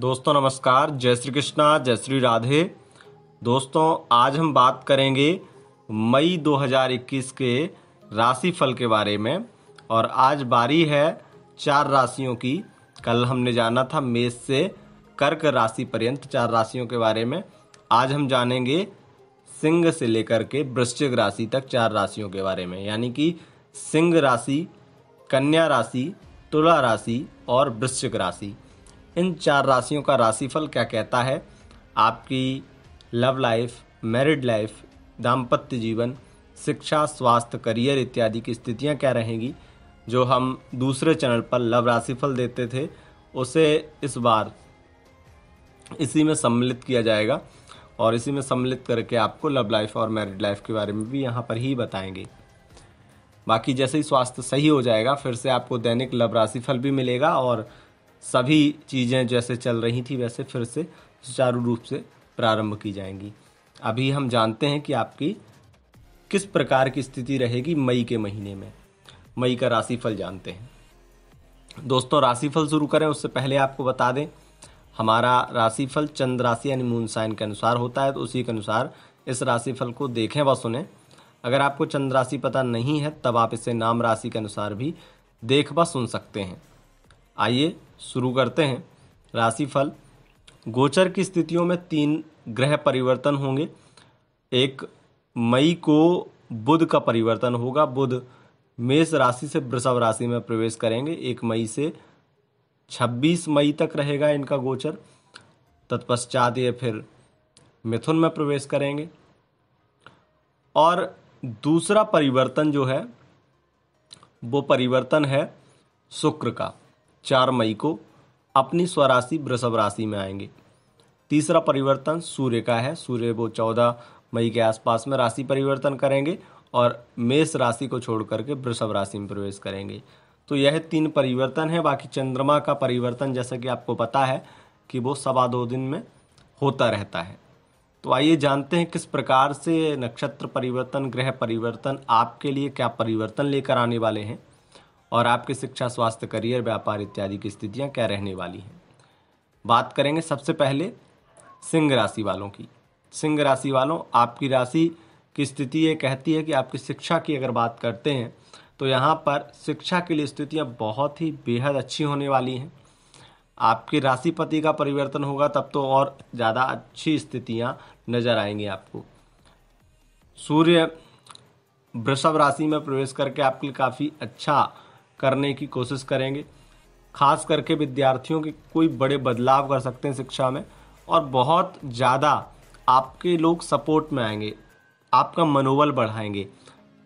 दोस्तों नमस्कार जय श्री कृष्णा जय श्री राधे दोस्तों आज हम बात करेंगे मई 2021 के राशि फल के बारे में और आज बारी है चार राशियों की कल हमने जाना था मेष से कर्क राशि पर्यंत चार राशियों के बारे में आज हम जानेंगे सिंह से लेकर के वृश्चिक राशि तक चार राशियों के बारे में यानी कि सिंह राशि कन्या राशि तुला राशि और वृश्चिक राशि इन चार राशियों का राशिफल क्या कहता है आपकी लव लाइफ मैरिड लाइफ दाम्पत्य जीवन शिक्षा स्वास्थ्य करियर इत्यादि की स्थितियां क्या रहेंगी जो हम दूसरे चैनल पर लव राशिफल देते थे उसे इस बार इसी में सम्मिलित किया जाएगा और इसी में सम्मिलित करके आपको लव लाइफ और मैरिड लाइफ के बारे में भी यहाँ पर ही बताएंगे बाकी जैसे ही स्वास्थ्य सही हो जाएगा फिर से आपको दैनिक लव राशिफल भी मिलेगा और सभी चीज़ें जैसे चल रही थी वैसे फिर से सुचारू रूप से प्रारंभ की जाएंगी अभी हम जानते हैं कि आपकी किस प्रकार की स्थिति रहेगी मई के महीने में मई का राशिफल जानते हैं दोस्तों राशिफल शुरू करें उससे पहले आपको बता दें हमारा राशिफल चंद्र राशि यानी मून साइन के अनुसार होता है तो उसी के अनुसार इस राशिफल को देखें व सुने अगर आपको चंद्र राशि पता नहीं है तब आप इसे नाम राशि के अनुसार भी देख व सुन सकते हैं आइए शुरू करते हैं राशिफल गोचर की स्थितियों में तीन ग्रह परिवर्तन होंगे एक मई को बुध का परिवर्तन होगा बुध मेष राशि से वृषभ राशि में प्रवेश करेंगे एक मई से छब्बीस मई तक रहेगा इनका गोचर तत्पश्चात ये फिर मिथुन में प्रवेश करेंगे और दूसरा परिवर्तन जो है वो परिवर्तन है शुक्र का चार मई को अपनी स्वराशि वृषभ राशि में आएंगे तीसरा परिवर्तन सूर्य का है सूर्य वो चौदह मई के आसपास में राशि परिवर्तन करेंगे और मेष राशि को छोड़ करके वृषभ राशि में प्रवेश करेंगे तो यह तीन परिवर्तन है बाकी चंद्रमा का परिवर्तन जैसा कि आपको पता है कि वो सवा दो दिन में होता रहता है तो आइए जानते हैं किस प्रकार से नक्षत्र परिवर्तन ग्रह परिवर्तन आपके लिए क्या परिवर्तन लेकर आने वाले हैं और आपकी शिक्षा स्वास्थ्य करियर व्यापार इत्यादि की स्थितियाँ क्या रहने वाली हैं बात करेंगे सबसे पहले सिंह राशि वालों की सिंह राशि वालों आपकी राशि की स्थिति ये कहती है कि आपकी शिक्षा की अगर बात करते हैं तो यहाँ पर शिक्षा के लिए स्थितियाँ बहुत ही बेहद अच्छी होने वाली हैं आपके राशिपति का परिवर्तन होगा तब तो और ज़्यादा अच्छी स्थितियाँ नज़र आएंगी आपको सूर्य वृषभ राशि में प्रवेश करके आपके लिए काफ़ी अच्छा करने की कोशिश करेंगे खास करके विद्यार्थियों के कोई बड़े बदलाव कर सकते हैं शिक्षा में और बहुत ज़्यादा आपके लोग सपोर्ट में आएंगे आपका मनोबल बढ़ाएंगे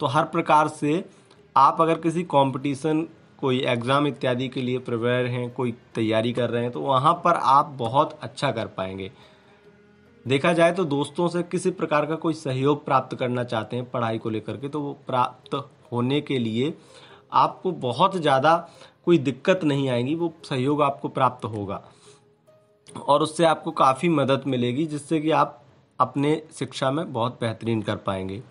तो हर प्रकार से आप अगर किसी कंपटीशन कोई एग्ज़ाम इत्यादि के लिए प्रिपेयर हैं कोई तैयारी कर रहे हैं तो वहाँ पर आप बहुत अच्छा कर पाएंगे देखा जाए तो दोस्तों से किसी प्रकार का कोई सहयोग प्राप्त करना चाहते हैं पढ़ाई को लेकर के तो वो प्राप्त होने के लिए आपको बहुत ज़्यादा कोई दिक्कत नहीं आएगी वो सहयोग आपको प्राप्त होगा और उससे आपको काफ़ी मदद मिलेगी जिससे कि आप अपने शिक्षा में बहुत बेहतरीन कर पाएंगे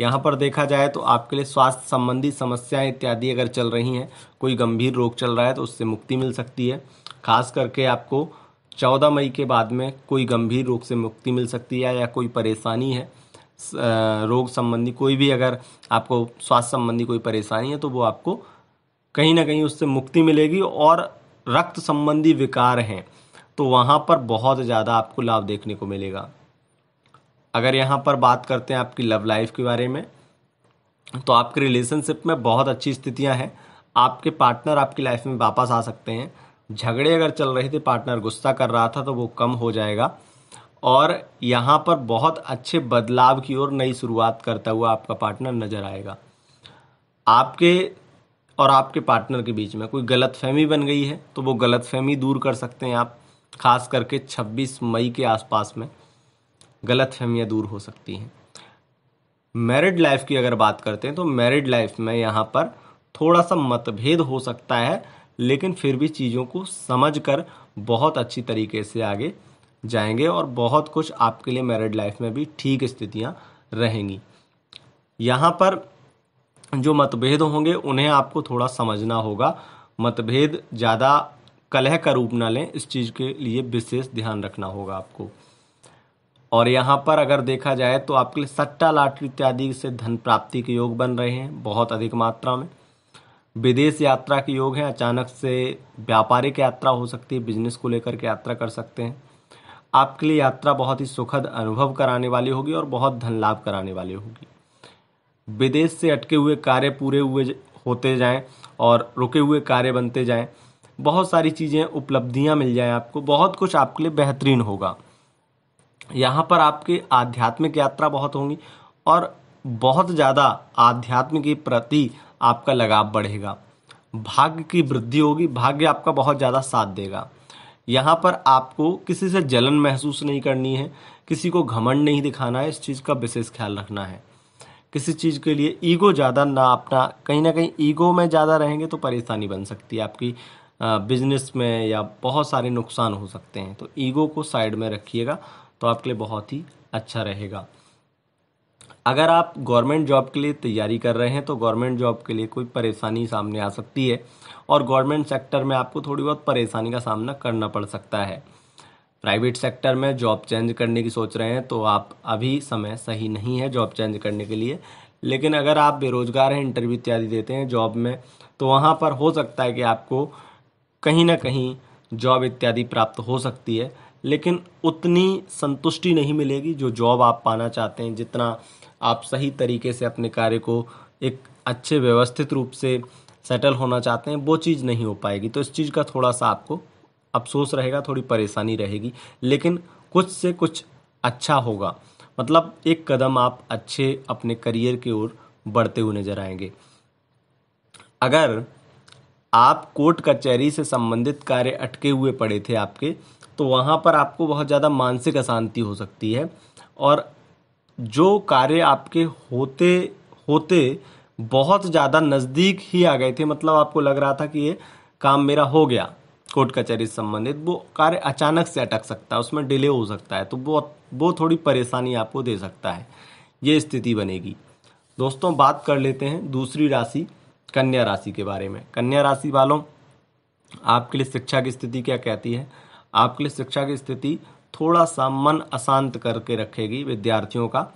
यहाँ पर देखा जाए तो आपके लिए स्वास्थ्य संबंधी समस्याएं इत्यादि अगर चल रही हैं कोई गंभीर रोग चल रहा है तो उससे मुक्ति मिल सकती है खास करके आपको चौदह मई के बाद में कोई गंभीर रोग से मुक्ति मिल सकती है या कोई परेशानी है रोग संबंधी कोई भी अगर आपको स्वास्थ्य संबंधी कोई परेशानी है तो वो आपको कहीं ना कहीं उससे मुक्ति मिलेगी और रक्त संबंधी विकार हैं तो वहाँ पर बहुत ज़्यादा आपको लाभ देखने को मिलेगा अगर यहाँ पर बात करते हैं आपकी लव लाइफ के बारे में तो आपके रिलेशनशिप में बहुत अच्छी स्थितियाँ हैं आपके पार्टनर आपकी लाइफ में वापस आ सकते हैं झगड़े अगर चल रहे थे पार्टनर गुस्सा कर रहा था तो वो कम हो जाएगा और यहाँ पर बहुत अच्छे बदलाव की ओर नई शुरुआत करता हुआ आपका पार्टनर नज़र आएगा आपके और आपके पार्टनर के बीच में कोई गलत फहमी बन गई है तो वो गलत फहमी दूर कर सकते हैं आप खास करके 26 मई के आसपास में गलत फहमियाँ दूर हो सकती हैं मैरिड लाइफ की अगर बात करते हैं तो मैरिड लाइफ में यहाँ पर थोड़ा सा मतभेद हो सकता है लेकिन फिर भी चीज़ों को समझ कर बहुत अच्छी तरीके से आगे जाएंगे और बहुत कुछ आपके लिए मैरिड लाइफ में भी ठीक स्थितियाँ रहेंगी यहाँ पर जो मतभेद होंगे उन्हें आपको थोड़ा समझना होगा मतभेद ज़्यादा कलह का रूप ना लें इस चीज़ के लिए विशेष ध्यान रखना होगा आपको और यहाँ पर अगर देखा जाए तो आपके लिए सट्टा लाटरी इत्यादि से धन प्राप्ति के योग बन रहे हैं बहुत अधिक मात्रा में विदेश यात्रा के योग हैं अचानक से व्यापारिक यात्रा हो सकती है बिजनेस को लेकर के यात्रा कर सकते हैं आपके लिए यात्रा बहुत ही सुखद अनुभव कराने वाली होगी और बहुत धन लाभ कराने वाली होगी विदेश से अटके हुए कार्य पूरे हुए होते जाएं और रुके हुए कार्य बनते जाएं बहुत सारी चीज़ें उपलब्धियां मिल जाएं आपको बहुत कुछ आपके लिए बेहतरीन होगा यहाँ पर आपकी आध्यात्मिक यात्रा बहुत होंगी और बहुत ज़्यादा आध्यात्म के प्रति आपका लगाव बढ़ेगा भाग्य की वृद्धि होगी भाग्य आपका बहुत ज़्यादा साथ देगा यहाँ पर आपको किसी से जलन महसूस नहीं करनी है किसी को घमंड नहीं दिखाना है इस चीज़ का विशेष ख्याल रखना है किसी चीज़ के लिए ईगो ज़्यादा ना अपना कहीं ना कहीं ईगो में ज़्यादा रहेंगे तो परेशानी बन सकती है आपकी बिजनेस में या बहुत सारे नुकसान हो सकते हैं तो ईगो को साइड में रखिएगा तो आपके लिए बहुत ही अच्छा रहेगा अगर आप गवर्नमेंट जॉब के लिए तैयारी कर रहे हैं तो गवर्नमेंट जॉब के लिए कोई परेशानी सामने आ सकती है और गवर्नमेंट सेक्टर में आपको थोड़ी बहुत परेशानी का सामना करना पड़ सकता है प्राइवेट सेक्टर में जॉब चेंज करने की सोच रहे हैं तो आप अभी समय सही नहीं है जॉब चेंज करने के लिए लेकिन अगर आप बेरोजगार हैं इंटरव्यू इत्यादि देते हैं जॉब में तो वहाँ पर हो सकता है कि आपको कहीं ना कहीं जॉब इत्यादि प्राप्त हो सकती है लेकिन उतनी संतुष्टि नहीं मिलेगी जो जॉब आप पाना चाहते हैं जितना आप सही तरीके से अपने कार्य को एक अच्छे व्यवस्थित रूप से सेटल होना चाहते हैं वो चीज़ नहीं हो पाएगी तो इस चीज़ का थोड़ा सा आपको अफसोस रहेगा थोड़ी परेशानी रहेगी लेकिन कुछ से कुछ अच्छा होगा मतलब एक कदम आप अच्छे अपने करियर की ओर बढ़ते हुए नजर आएंगे अगर आप कोर्ट कचहरी से संबंधित कार्य अटके हुए पड़े थे आपके तो वहाँ पर आपको बहुत ज़्यादा मानसिक अशांति हो सकती है और जो कार्य आपके होते होते बहुत ज़्यादा नज़दीक ही आ गए थे मतलब आपको लग रहा था कि ये काम मेरा हो गया कोर्ट कचहरी से संबंधित वो कार्य अचानक से अटक सकता है उसमें डिले हो सकता है तो वो वो थोड़ी परेशानी आपको दे सकता है ये स्थिति बनेगी दोस्तों बात कर लेते हैं दूसरी राशि कन्या राशि के बारे में कन्या राशि वालों आपके लिए शिक्षा की स्थिति क्या कहती है आपके लिए शिक्षा की स्थिति थोड़ा सा मन अशांत करके रखेगी विद्यार्थियों का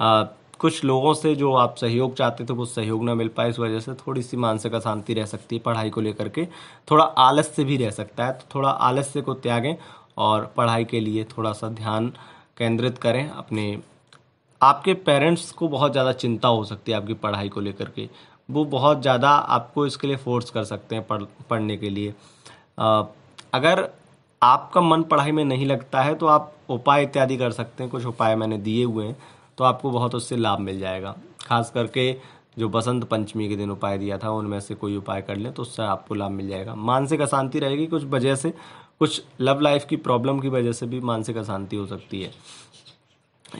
आ, कुछ लोगों से जो आप सहयोग चाहते थे वो सहयोग ना मिल पाए इस वजह से थोड़ी सी मानसिक अशांति रह सकती है पढ़ाई को लेकर के थोड़ा आलस्य भी रह सकता है तो थोड़ा आलस्य को त्यागें और पढ़ाई के लिए थोड़ा सा ध्यान केंद्रित करें अपने आपके पेरेंट्स को बहुत ज़्यादा चिंता हो सकती है आपकी पढ़ाई को लेकर के वो बहुत ज़्यादा आपको इसके लिए फोर्स कर सकते हैं पढ़ पढ़ने के लिए आ, अगर आपका मन पढ़ाई में नहीं लगता है तो आप उपाय इत्यादि कर सकते हैं कुछ उपाय मैंने दिए हुए हैं तो आपको बहुत उससे लाभ मिल जाएगा खास करके जो बसंत पंचमी के दिन उपाय दिया था उनमें से कोई उपाय कर लें तो उससे आपको लाभ मिल जाएगा मानसिक अशांति रहेगी कुछ वजह से कुछ लव लाइफ की प्रॉब्लम की वजह से भी मानसिक अशांति हो सकती है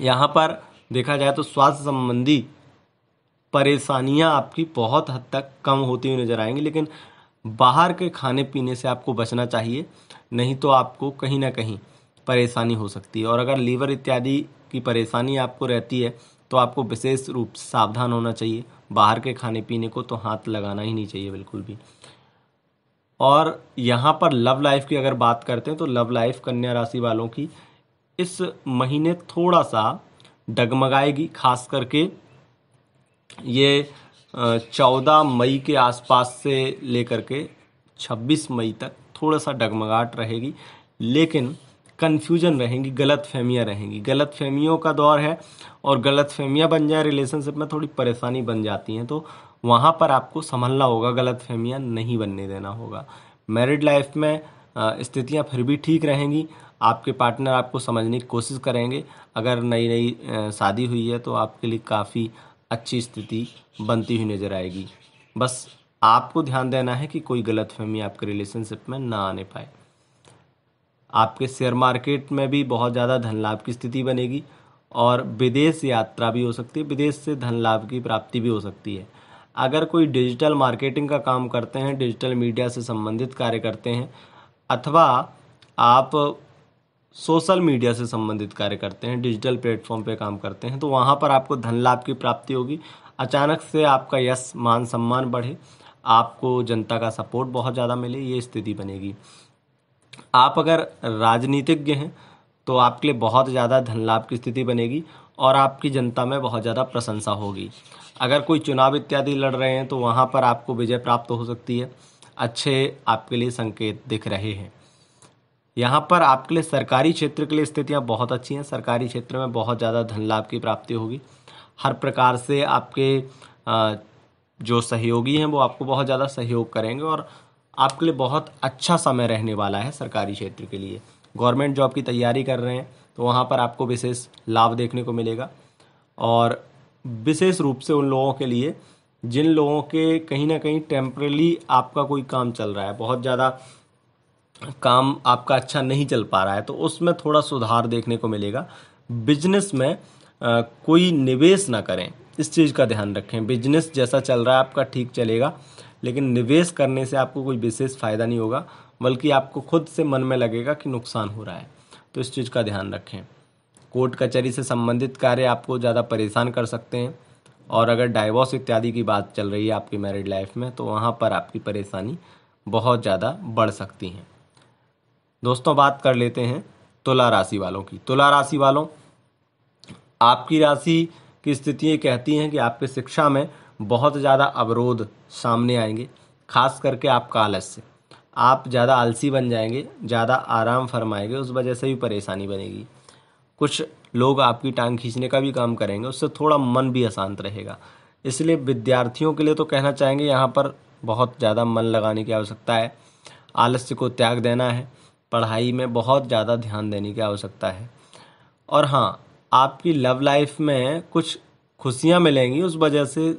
यहाँ पर देखा जाए तो स्वास्थ्य संबंधी परेशानियाँ आपकी बहुत हद तक कम होती हुई नज़र आएंगी लेकिन बाहर के खाने पीने से आपको बचना चाहिए नहीं तो आपको कहीं ना कहीं परेशानी हो सकती है और अगर लीवर इत्यादि की परेशानी आपको रहती है तो आपको विशेष रूप से सावधान होना चाहिए बाहर के खाने पीने को तो हाथ लगाना ही नहीं चाहिए बिल्कुल भी और यहाँ पर लव लाइफ की अगर बात करते हैं तो लव लाइफ कन्या राशि वालों की इस महीने थोड़ा सा डगमगाएगी खास करके ये चौदह मई के आसपास से लेकर के छब्बीस मई तक थोड़ा सा डगमगाहट रहेगी लेकिन कन्फ्यूजन रहेंगी गलत फहमियाँ रहेंगी गलत फहमियों का दौर है और गलत फहमियाँ बन जाए रिलेशनशिप में थोड़ी परेशानी बन जाती हैं तो वहाँ पर आपको संभलना होगा गलत फहमियाँ नहीं बनने देना होगा मैरिड लाइफ में स्थितियाँ फिर भी ठीक रहेंगी आपके पार्टनर आपको समझने की कोशिश करेंगे अगर नई नई शादी हुई है तो आपके लिए काफ़ी अच्छी स्थिति बनती हुई नज़र आएगी बस आपको ध्यान देना है कि कोई गलत फहमी आपके रिलेशनशिप में ना आने पाए आपके शेयर मार्केट में भी बहुत ज़्यादा धन लाभ की स्थिति बनेगी और विदेश यात्रा भी हो सकती है विदेश से धन लाभ की प्राप्ति भी हो सकती है अगर कोई डिजिटल मार्केटिंग का काम करते हैं डिजिटल मीडिया से संबंधित कार्य करते हैं अथवा आप सोशल मीडिया से संबंधित कार्य करते हैं डिजिटल प्लेटफॉर्म पे काम करते हैं तो वहाँ पर आपको धन लाभ की प्राप्ति होगी अचानक से आपका यश मान सम्मान बढ़े आपको जनता का सपोर्ट बहुत ज़्यादा मिले ये स्थिति बनेगी आप अगर राजनीतिज्ञ हैं तो आपके लिए बहुत ज़्यादा धन लाभ की स्थिति बनेगी और आपकी जनता में बहुत ज़्यादा प्रशंसा होगी अगर कोई चुनाव इत्यादि लड़ रहे हैं तो वहाँ पर आपको विजय प्राप्त हो सकती है अच्छे आपके लिए संकेत दिख रहे हैं यहाँ पर आपके लिए सरकारी क्षेत्र के लिए स्थितियाँ बहुत अच्छी हैं सरकारी क्षेत्र में बहुत ज़्यादा धन लाभ की प्राप्ति होगी हर प्रकार से आपके जो सहयोगी हैं वो आपको बहुत ज़्यादा सहयोग करेंगे और आपके लिए बहुत अच्छा समय रहने वाला है सरकारी क्षेत्र के लिए गवर्नमेंट जॉब की तैयारी कर रहे हैं तो वहाँ पर आपको विशेष लाभ देखने को मिलेगा और विशेष रूप से उन लोगों के लिए जिन लोगों के कहीं ना कहीं टेम्परेली आपका कोई काम चल रहा है बहुत ज़्यादा काम आपका अच्छा नहीं चल पा रहा है तो उसमें थोड़ा सुधार देखने को मिलेगा बिजनेस में आ, कोई निवेश ना करें इस चीज़ का ध्यान रखें बिजनेस जैसा चल रहा है आपका ठीक चलेगा लेकिन निवेश करने से आपको कोई विशेष फ़ायदा नहीं होगा बल्कि आपको खुद से मन में लगेगा कि नुकसान हो रहा है तो इस चीज़ का ध्यान रखें कोर्ट कचहरी से संबंधित कार्य आपको ज़्यादा परेशान कर सकते हैं और अगर डाइवोर्स इत्यादि की बात चल रही है आपकी मैरिड लाइफ में तो वहाँ पर आपकी परेशानी बहुत ज़्यादा बढ़ सकती हैं दोस्तों बात कर लेते हैं तुला राशि वालों की तुला राशि वालों आपकी राशि की स्थितियाँ कहती हैं कि आपकी शिक्षा में बहुत ज़्यादा अवरोध सामने आएंगे खास करके आपका आलस्य आप ज़्यादा आलसी बन जाएंगे ज़्यादा आराम फरमाएंगे उस वजह से भी परेशानी बनेगी कुछ लोग आपकी टांग खींचने का भी काम करेंगे उससे थोड़ा मन भी अशांत रहेगा इसलिए विद्यार्थियों के लिए तो कहना चाहेंगे यहाँ पर बहुत ज़्यादा मन लगाने की आवश्यकता है आलस्य को त्याग देना है पढ़ाई में बहुत ज़्यादा ध्यान देने की आवश्यकता है और हाँ आपकी लव लाइफ में कुछ खुशियाँ मिलेंगी उस वजह से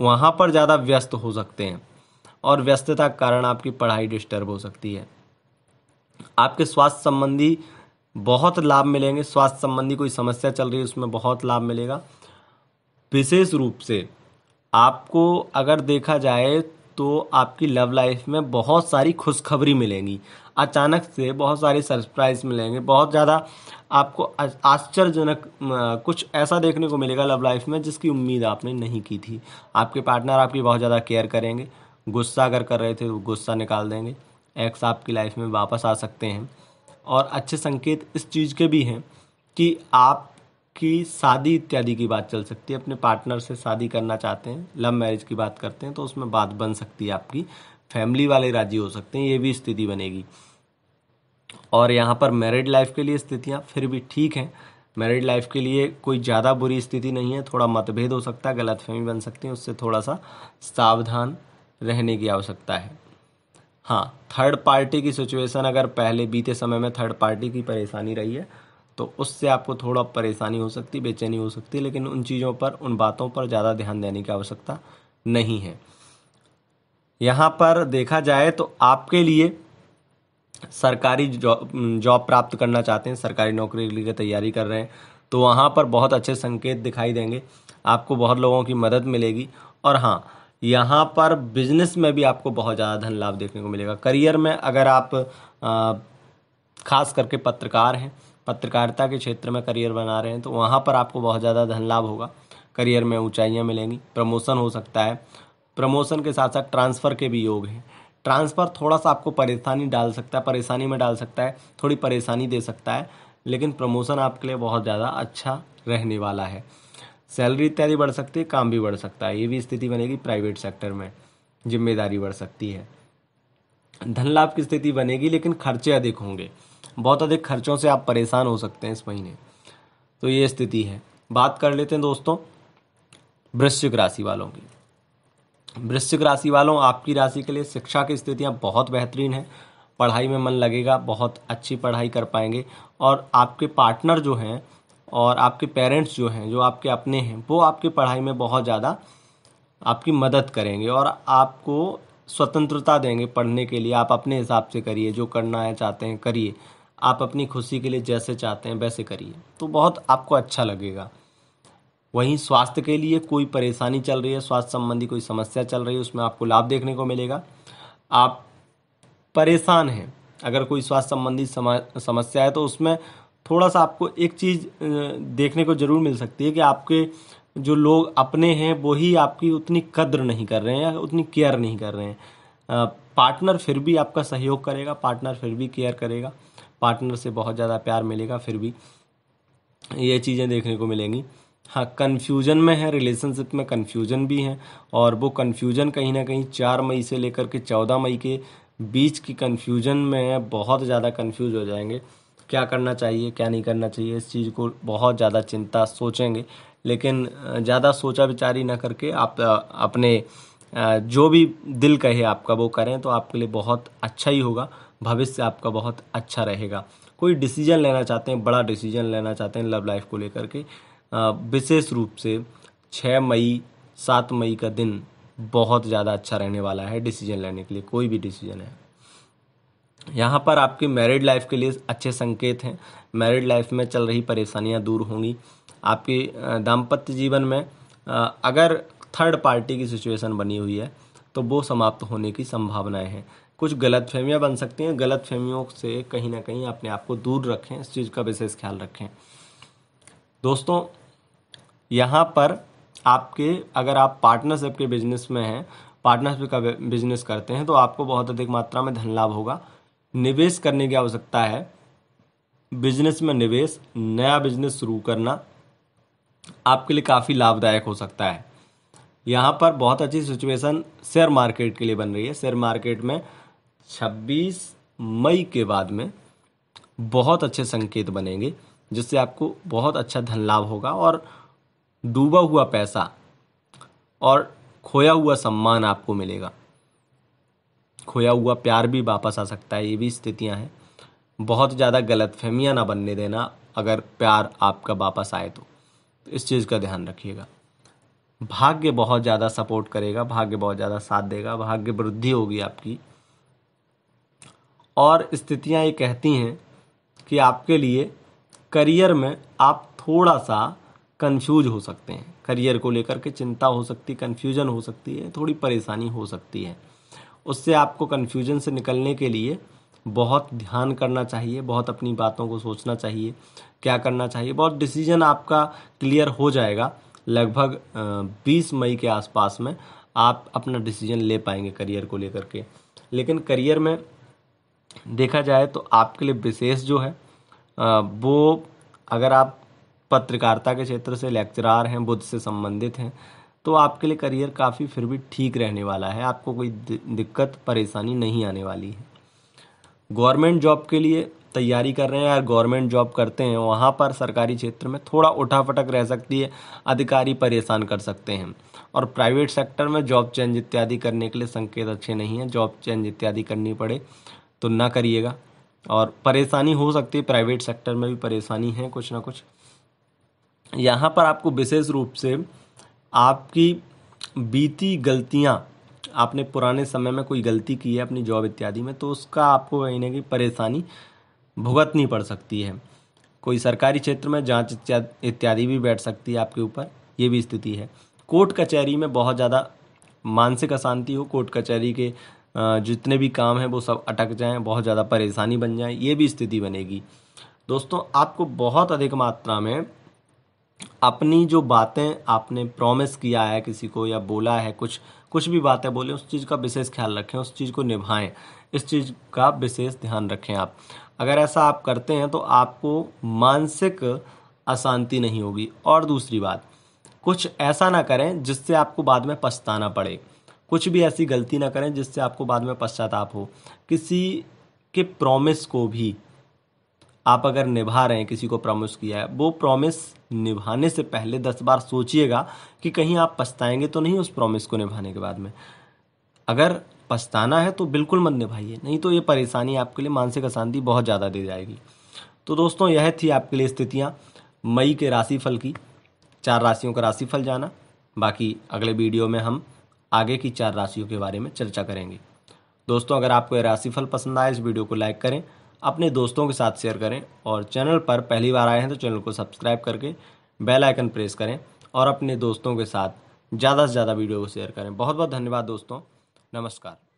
वहाँ पर ज़्यादा व्यस्त हो सकते हैं और व्यस्तता के कारण आपकी पढ़ाई डिस्टर्ब हो सकती है आपके स्वास्थ्य संबंधी बहुत लाभ मिलेंगे स्वास्थ्य संबंधी कोई समस्या चल रही है उसमें बहुत लाभ मिलेगा विशेष रूप से आपको अगर देखा जाए तो आपकी लव लाइफ में बहुत सारी खुशखबरी मिलेंगी अचानक से बहुत सारे सरप्राइज मिलेंगे बहुत ज़्यादा आपको आश्चर्यजनक कुछ ऐसा देखने को मिलेगा लव लाइफ में जिसकी उम्मीद आपने नहीं की थी आपके पार्टनर आपकी बहुत ज़्यादा केयर करेंगे गुस्सा अगर कर रहे थे तो गुस्सा निकाल देंगे एक्स आपकी लाइफ में वापस आ सकते हैं और अच्छे संकेत इस चीज़ के भी हैं कि आप की शादी इत्यादि की बात चल सकती है अपने पार्टनर से शादी करना चाहते हैं लव मैरिज की बात करते हैं तो उसमें बात बन सकती है आपकी फैमिली वाले राजी हो सकते हैं ये भी स्थिति बनेगी और यहाँ पर मैरिड लाइफ के लिए स्थितियाँ फिर भी ठीक हैं मैरिड लाइफ के लिए कोई ज़्यादा बुरी स्थिति नहीं है थोड़ा मतभेद हो सकता है गलतफहमी बन सकती है उससे थोड़ा सा सावधान रहने की आवश्यकता है हाँ थर्ड पार्टी की सिचुएशन अगर पहले बीते समय में थर्ड पार्टी की परेशानी रही है तो उससे आपको थोड़ा परेशानी हो सकती बेचैनी हो सकती लेकिन उन चीज़ों पर उन बातों पर ज़्यादा ध्यान देने की आवश्यकता नहीं है यहाँ पर देखा जाए तो आपके लिए सरकारी जॉब जॉब प्राप्त करना चाहते हैं सरकारी नौकरी के लिए तैयारी कर रहे हैं तो वहाँ पर बहुत अच्छे संकेत दिखाई देंगे आपको बहुत लोगों की मदद मिलेगी और हाँ यहाँ पर बिजनेस में भी आपको बहुत ज़्यादा धन लाभ देखने को मिलेगा करियर में अगर आप आ, खास करके पत्रकार हैं पत्रकारिता के क्षेत्र में करियर बना रहे हैं तो वहाँ पर आपको बहुत ज़्यादा धन लाभ होगा करियर में ऊंचाइयाँ मिलेंगी प्रमोशन हो सकता है प्रमोशन के साथ साथ ट्रांसफ़र के भी योग हैं ट्रांसफ़र थोड़ा सा आपको परेशानी डाल सकता है परेशानी में डाल सकता है थोड़ी परेशानी दे सकता है लेकिन प्रमोशन आपके लिए बहुत ज़्यादा अच्छा रहने वाला है सैलरी इत्यादि बढ़ सकती है काम भी बढ़ सकता है ये भी स्थिति बनेगी प्राइवेट सेक्टर में जिम्मेदारी बढ़ सकती है धन लाभ की स्थिति बनेगी लेकिन खर्चे अधिक होंगे बहुत अधिक खर्चों से आप परेशान हो सकते हैं इस महीने तो ये स्थिति है बात कर लेते हैं दोस्तों वृश्चिक राशि वालों की वृश्चिक राशि वालों आपकी राशि के लिए शिक्षा की स्थितियाँ बहुत बेहतरीन हैं पढ़ाई में मन लगेगा बहुत अच्छी पढ़ाई कर पाएंगे और आपके पार्टनर जो हैं और आपके पेरेंट्स जो हैं जो आपके अपने हैं वो आपकी पढ़ाई में बहुत ज़्यादा आपकी मदद करेंगे और आपको स्वतंत्रता देंगे पढ़ने के लिए आप अपने हिसाब से करिए जो करना है चाहते हैं करिए आप अपनी खुशी के लिए जैसे चाहते हैं वैसे करिए तो बहुत आपको अच्छा लगेगा वहीं स्वास्थ्य के लिए कोई परेशानी चल रही है स्वास्थ्य संबंधी कोई समस्या चल रही है उसमें आपको लाभ देखने को मिलेगा आप परेशान हैं अगर कोई स्वास्थ्य संबंधी समस्या है तो उसमें थोड़ा सा आपको एक चीज़ देखने को ज़रूर मिल सकती है कि आपके जो लोग अपने हैं वो ही आपकी उतनी कद्र नहीं कर रहे हैं उतनी केयर नहीं कर रहे हैं पार्टनर फिर भी आपका सहयोग करेगा पार्टनर फिर भी केयर करेगा पार्टनर से बहुत ज़्यादा प्यार मिलेगा फिर भी ये चीज़ें देखने को मिलेंगी हाँ कन्फ्यूजन में है रिलेशनशिप में कन्फ्यूजन भी है और वो कन्फ्यूजन कहीं ना कहीं चार मई से लेकर के चौदह मई के बीच की कन्फ्यूजन में बहुत ज़्यादा कन्फ्यूज हो जाएंगे क्या करना चाहिए क्या नहीं करना चाहिए इस चीज़ को बहुत ज़्यादा चिंता सोचेंगे लेकिन ज़्यादा सोचा विचारी ना करके आप अपने जो भी दिल कहे आपका वो करें तो आपके लिए बहुत अच्छा ही होगा भविष्य आपका बहुत अच्छा रहेगा कोई डिसीजन लेना चाहते हैं बड़ा डिसीजन लेना चाहते हैं लव लाइफ को लेकर के विशेष रूप से छः मई सात मई का दिन बहुत ज़्यादा अच्छा रहने वाला है डिसीजन लेने के लिए कोई भी डिसीजन है यहाँ पर आपकी मैरिड लाइफ के लिए अच्छे संकेत हैं मैरिड लाइफ में चल रही परेशानियाँ दूर होंगी आपके दाम्पत्य जीवन में अगर थर्ड पार्टी की सिचुएशन बनी हुई है तो वो समाप्त होने की संभावनाएं हैं कुछ गलत फहमियाँ बन सकती हैं गलत फहमियों से कहीं ना कहीं अपने आप को दूर रखें इस चीज़ का विशेष ख्याल रखें दोस्तों यहाँ पर आपके अगर आप पार्टनरशिप के बिजनेस में हैं पार्टनरशिप का बिजनेस करते हैं तो आपको बहुत अधिक मात्रा में धन लाभ होगा निवेश करने की आवश्यकता है बिजनेस में निवेश नया बिजनेस शुरू करना आपके लिए काफ़ी लाभदायक हो सकता है यहाँ पर बहुत अच्छी सिचुएशन शेयर मार्केट के लिए बन रही है शेयर मार्केट में 26 मई के बाद में बहुत अच्छे संकेत बनेंगे जिससे आपको बहुत अच्छा धन लाभ होगा और डूबा हुआ पैसा और खोया हुआ सम्मान आपको मिलेगा खोया हुआ प्यार भी वापस आ सकता है ये भी स्थितियां हैं बहुत ज़्यादा गलत फहमियाँ ना बनने देना अगर प्यार आपका वापस आए तो, तो इस चीज़ का ध्यान रखिएगा भाग्य बहुत ज़्यादा सपोर्ट करेगा भाग्य बहुत ज़्यादा साथ देगा भाग्य वृद्धि होगी आपकी और स्थितियाँ ये कहती हैं कि आपके लिए करियर में आप थोड़ा सा कन्फ्यूज हो सकते हैं करियर को लेकर के चिंता हो सकती है कन्फ्यूजन हो सकती है थोड़ी परेशानी हो सकती है उससे आपको कन्फ्यूजन से निकलने के लिए बहुत ध्यान करना चाहिए बहुत अपनी बातों को सोचना चाहिए क्या करना चाहिए बहुत डिसीजन आपका क्लियर हो जाएगा लगभग बीस मई के आसपास में आप अपना डिसीजन ले पाएंगे करियर को लेकर के लेकिन करियर में देखा जाए तो आपके लिए विशेष जो है वो अगर आप पत्रकारिता के क्षेत्र से लेक्चरार हैं बुद्ध से संबंधित हैं तो आपके लिए करियर काफ़ी फिर भी ठीक रहने वाला है आपको कोई दिक्कत परेशानी नहीं आने वाली है गवर्नमेंट जॉब के लिए तैयारी कर रहे हैं यार गवर्नमेंट जॉब करते हैं वहाँ पर सरकारी क्षेत्र में थोड़ा उठा रह सकती है अधिकारी परेशान कर सकते हैं और प्राइवेट सेक्टर में जॉब चेंज इत्यादि करने के लिए संकेत अच्छे नहीं हैं जॉब चेंज इत्यादि करनी पड़े तो ना करिएगा और परेशानी हो सकती है प्राइवेट सेक्टर में भी परेशानी है कुछ ना कुछ यहाँ पर आपको विशेष रूप से आपकी बीती गलतियाँ आपने पुराने समय में कोई गलती की है अपनी जॉब इत्यादि में तो उसका आपको कहीं ना कहीं परेशानी भुगतनी पड़ सकती है कोई सरकारी क्षेत्र में जांच इत्यादि भी बैठ सकती है आपके ऊपर ये भी स्थिति है कोर्ट कचहरी में बहुत ज़्यादा मानसिक अशांति हो कोर्ट कचहरी के जितने भी काम हैं वो सब अटक जाएँ बहुत ज़्यादा परेशानी बन जाए ये भी स्थिति बनेगी दोस्तों आपको बहुत अधिक मात्रा में अपनी जो बातें आपने प्रॉमिस किया है किसी को या बोला है कुछ कुछ भी बातें बोलें उस चीज़ का विशेष ख्याल रखें उस चीज़ को निभाएं इस चीज़ का विशेष ध्यान रखें आप अगर ऐसा आप करते हैं तो आपको मानसिक अशांति नहीं होगी और दूसरी बात कुछ ऐसा ना करें जिससे आपको बाद में पछताना पड़े कुछ भी ऐसी गलती ना करें जिससे आपको बाद में पश्चाताप हो किसी के प्रॉमिस को भी आप अगर निभा रहे हैं किसी को प्रॉमिस किया है वो प्रॉमिस निभाने से पहले दस बार सोचिएगा कि कहीं आप पछताएंगे तो नहीं उस प्रॉमिस को निभाने के बाद में अगर पछताना है तो बिल्कुल मत निभाइए नहीं तो ये परेशानी आपके लिए मानसिक अशांति बहुत ज़्यादा दे जाएगी तो दोस्तों यह थी आपके लिए स्थितियाँ मई के राशिफल की चार राशियों का राशिफल जाना बाकी अगले वीडियो में हम आगे की चार राशियों के बारे में चर्चा करेंगे दोस्तों अगर आपको यह राशिफल पसंद आए इस वीडियो को लाइक करें अपने दोस्तों के साथ शेयर करें और चैनल पर पहली बार आए हैं तो चैनल को सब्सक्राइब करके बेल आइकन प्रेस करें और अपने दोस्तों के साथ ज़्यादा से ज़्यादा वीडियो को शेयर करें बहुत बहुत धन्यवाद दोस्तों नमस्कार